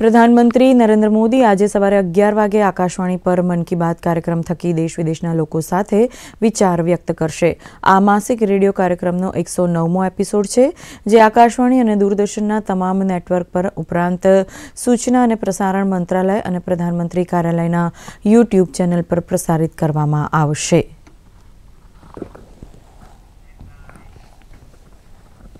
પ્રધાનમંત્રી નરેન્દ્ર મોદી આજે સવારે 11 વાગે આકાશવાણી પર મનકી વાત કાર્યક્રમ થકી દેશ વિદેશના લોકો સાથે વિચાર વ્યક્ત કરશે આ માસિક રેડિયો કાર્યક્રમનો 109મો એપિસોડ છે જે આકાશવાણી અને દૂરદર્શનના તમામ નેટવર્ક પર ઉપરાંત સૂચના અને પ્રસારણ મંત્રાલય અને પ્રધાનમંત્રી કાર્યાલયના YouTube ચેનલ પર પ્રસારિત કરવામાં આવશે